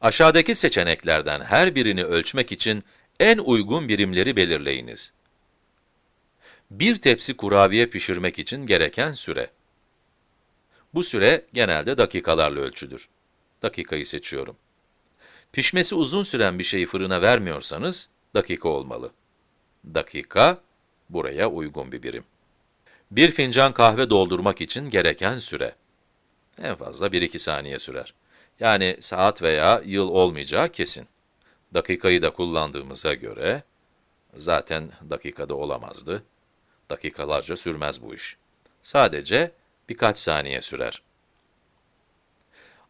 Aşağıdaki seçeneklerden her birini ölçmek için en uygun birimleri belirleyiniz. Bir tepsi kurabiye pişirmek için gereken süre. Bu süre genelde dakikalarla ölçülür. Dakikayı seçiyorum. Pişmesi uzun süren bir şeyi fırına vermiyorsanız, dakika olmalı. Dakika, buraya uygun bir birim. Bir fincan kahve doldurmak için gereken süre. En fazla 1-2 saniye sürer. Yani saat veya yıl olmayacağı kesin. Dakikayı da kullandığımıza göre, zaten dakikada olamazdı. Dakikalarca sürmez bu iş. Sadece birkaç saniye sürer.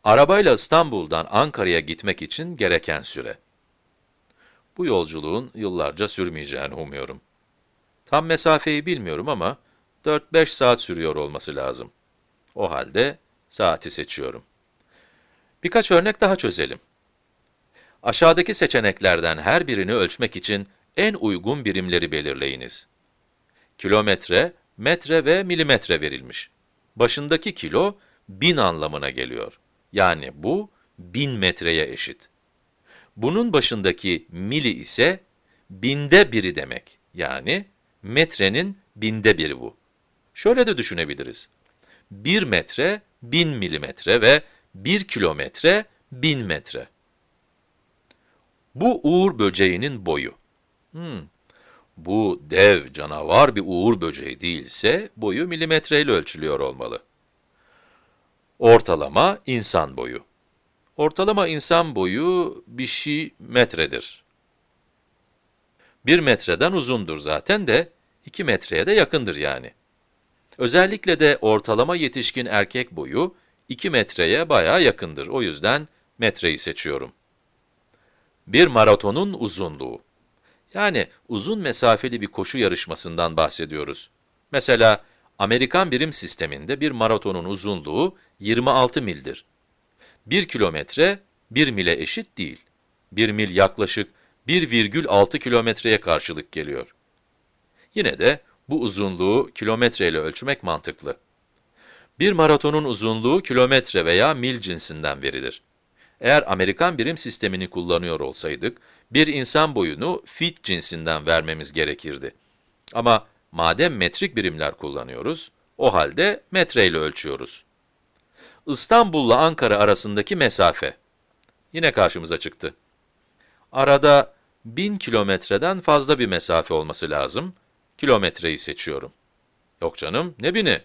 Arabayla İstanbul'dan Ankara'ya gitmek için gereken süre. Bu yolculuğun yıllarca sürmeyeceğini umuyorum. Tam mesafeyi bilmiyorum ama 4-5 saat sürüyor olması lazım. O halde saati seçiyorum. Birkaç örnek daha çözelim. Aşağıdaki seçeneklerden her birini ölçmek için en uygun birimleri belirleyiniz. Kilometre, metre ve milimetre verilmiş. Başındaki kilo, bin anlamına geliyor. Yani bu, bin metreye eşit. Bunun başındaki mili ise, binde biri demek. Yani, metrenin binde biri bu. Şöyle de düşünebiliriz. Bir metre, bin milimetre ve 1 kilometre 1000 metre. Bu uğur böceğinin boyu. Hmm. Bu dev canavar bir uğur böceği değilse boyu milimetreyle ölçülüyor olmalı. Ortalama insan boyu. Ortalama insan boyu bir şey metredir. Bir metreden uzundur zaten de iki metreye de yakındır yani. Özellikle de ortalama yetişkin erkek boyu 2 metreye baya yakındır. O yüzden metreyi seçiyorum. Bir maratonun uzunluğu. Yani uzun mesafeli bir koşu yarışmasından bahsediyoruz. Mesela Amerikan birim sisteminde bir maratonun uzunluğu 26 mildir. 1 kilometre 1 mile eşit değil. 1 mil yaklaşık 1,6 kilometreye karşılık geliyor. Yine de bu uzunluğu kilometreyle ölçmek mantıklı. Bir maratonun uzunluğu kilometre veya mil cinsinden verilir. Eğer Amerikan birim sistemini kullanıyor olsaydık, bir insan boyunu fit cinsinden vermemiz gerekirdi. Ama madem metrik birimler kullanıyoruz, o halde metreyle ölçüyoruz. İstanbul'la Ankara arasındaki mesafe. Yine karşımıza çıktı. Arada 1000 kilometreden fazla bir mesafe olması lazım. Kilometreyi seçiyorum. Yok canım, ne bini?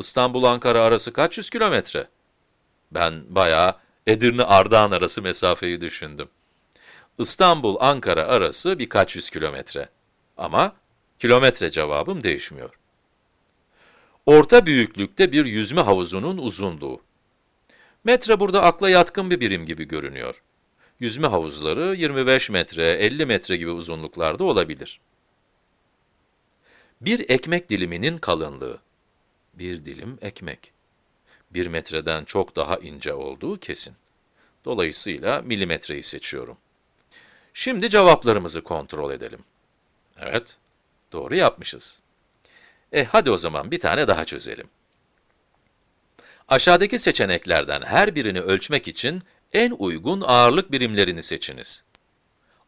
İstanbul-Ankara arası kaç yüz kilometre? Ben bayağı Edirne-Ardahan arası mesafeyi düşündüm. İstanbul-Ankara arası birkaç yüz kilometre. Ama kilometre cevabım değişmiyor. Orta büyüklükte bir yüzme havuzunun uzunluğu. Metre burada akla yatkın bir birim gibi görünüyor. Yüzme havuzları 25 metre, 50 metre gibi uzunluklarda olabilir. Bir ekmek diliminin kalınlığı bir dilim ekmek. Bir metreden çok daha ince olduğu kesin. Dolayısıyla milimetreyi seçiyorum. Şimdi cevaplarımızı kontrol edelim. Evet, doğru yapmışız. E hadi o zaman bir tane daha çözelim. Aşağıdaki seçeneklerden her birini ölçmek için en uygun ağırlık birimlerini seçiniz.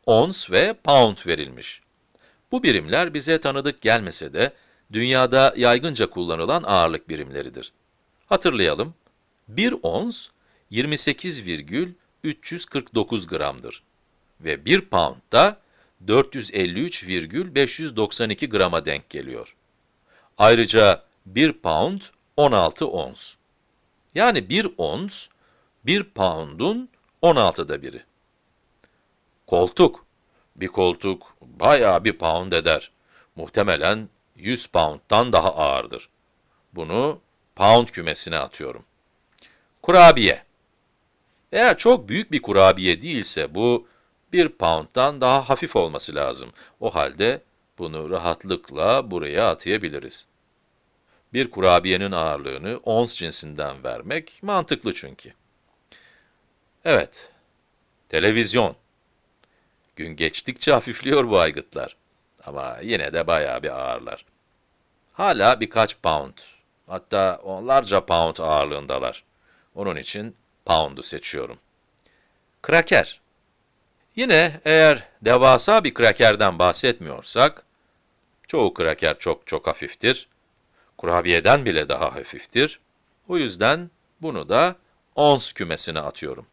Ons ve pound verilmiş. Bu birimler bize tanıdık gelmese de dünyada yaygınca kullanılan ağırlık birimleridir. Hatırlayalım, 1 ons 28,349 gramdır ve 1 pound da 453,592 grama denk geliyor. Ayrıca 1 pound 16 ons. Yani 1 ons 1 pound'un 16'da biri. Koltuk. Bir koltuk bayağı bir pound eder. Muhtemelen 100 pound'dan daha ağırdır. Bunu pound kümesine atıyorum. Kurabiye. Eğer çok büyük bir kurabiye değilse bu 1 pound'dan daha hafif olması lazım. O halde bunu rahatlıkla buraya atayabiliriz. Bir kurabiyenin ağırlığını ons cinsinden vermek mantıklı çünkü. Evet, televizyon. Gün geçtikçe hafifliyor bu aygıtlar. Ama yine de bayağı bir ağırlar hala birkaç pound, hatta onlarca pound ağırlığındalar. Onun için pound'u seçiyorum. Kraker. Yine eğer devasa bir krakerden bahsetmiyorsak, çoğu kraker çok çok hafiftir. Kurabiyeden bile daha hafiftir. O yüzden bunu da ons kümesine atıyorum.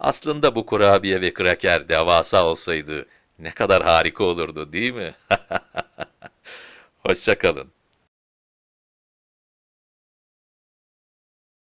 Aslında bu kurabiye ve kraker devasa olsaydı ne kadar harika olurdu değil mi? Hoşçakalın.